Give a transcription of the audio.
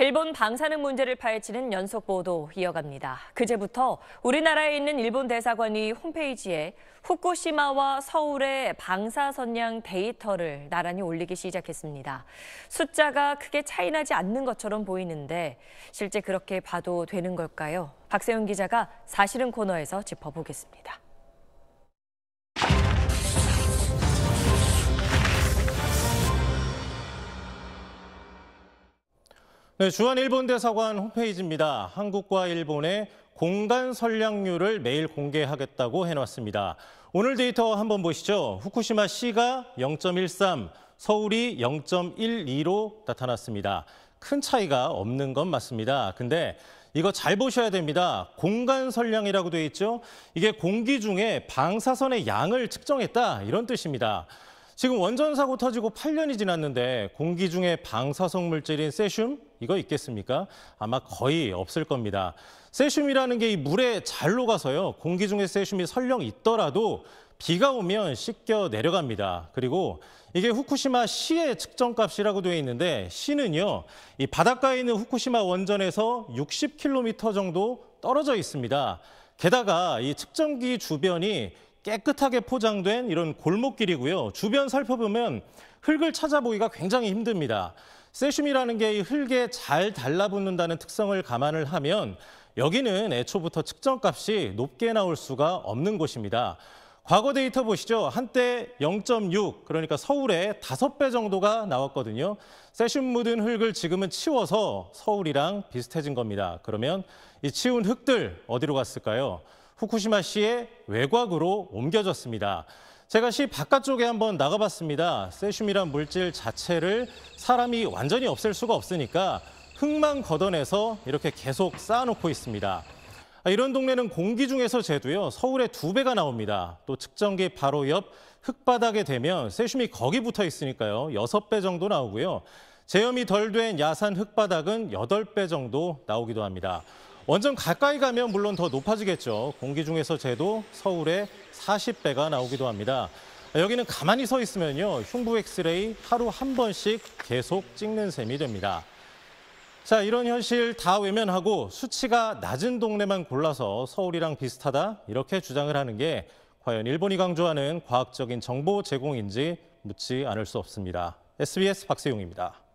일본 방사능 문제를 파헤치는 연속 보도 이어갑니다. 그제부터 우리나라에 있는 일본 대사관이 홈페이지에 후쿠시마와 서울의 방사 선량 데이터를 나란히 올리기 시작했습니다. 숫자가 크게 차이나지 않는 것처럼 보이는데 실제 그렇게 봐도 되는 걸까요? 박세훈 기자가 사실은 코너에서 짚어보겠습니다. 네, 주한 일본 대사관 홈페이지입니다. 한국과 일본의 공간 선량률을 매일 공개하겠다고 해놨습니다. 오늘 데이터 한번 보시죠. 후쿠시마 시가 0.13, 서울이 0.12로 나타났습니다. 큰 차이가 없는 건 맞습니다. 근데 이거 잘 보셔야 됩니다. 공간 선량이라고 되어 있죠. 이게 공기 중에 방사선의 양을 측정했다 이런 뜻입니다. 지금 원전 사고 터지고 8년이 지났는데 공기 중에 방사성 물질인 세슘, 이거 있겠습니까? 아마 거의 없을 겁니다. 세슘이라는 게 이 물에 잘 녹아서요. 공기 중에 세슘이 설령 있더라도 비가 오면 씻겨 내려갑니다. 그리고 이게 후쿠시마 시의 측정값이라고 되어 있는데 시는요. 이 바닷가에 있는 후쿠시마 원전에서 60km 정도 떨어져 있습니다. 게다가 이 측정기 주변이 깨끗하게 포장된 이런 골목길이고요. 주변 살펴보면 흙을 찾아보기가 굉장히 힘듭니다. 세슘이라는 게 흙에 잘 달라붙는다는 특성을 감안을 하면 여기는 애초부터 측정값이 높게 나올 수가 없는 곳입니다. 과거 데이터 보시죠. 한때 0.6, 그러니까 서울에 5배 정도가 나왔거든요. 세슘 묻은 흙을 지금은 치워서 서울이랑 비슷해진 겁니다. 그러면 이 치운 흙들 어디로 갔을까요? 후쿠시마시의 외곽으로 옮겨졌습니다. 제가 시 바깥쪽에 한번 나가봤습니다. 세슘이란 물질 자체를 사람이 완전히 없앨 수가 없으니까 흙만 걷어내서 이렇게 계속 쌓아놓고 있습니다. 아, 이런 동네는 공기 중에서 재도요 서울의 두 배가 나옵니다. 또 측정기 바로 옆 흙바닥에 되면 세슘이 거기 붙어 있으니까요 여섯 배 정도 나오고요. 제염이 덜 된 야산 흙바닥은 여배 정도 나오기도 합니다. 원점 가까이 가면 물론 더 높아지겠죠. 공기 중에서 제도 서울의 40배가 나오기도 합니다. 여기는 가만히 서 있으면요. 흉부 엑스레이 하루 한 번씩 계속 찍는 셈이 됩니다. 자, 이런 현실 다 외면하고 수치가 낮은 동네만 골라서 서울이랑 비슷하다 이렇게 주장을 하는 게 과연 일본이 강조하는 과학적인 정보 제공인지 묻지 않을 수 없습니다. SBS 박세용입니다.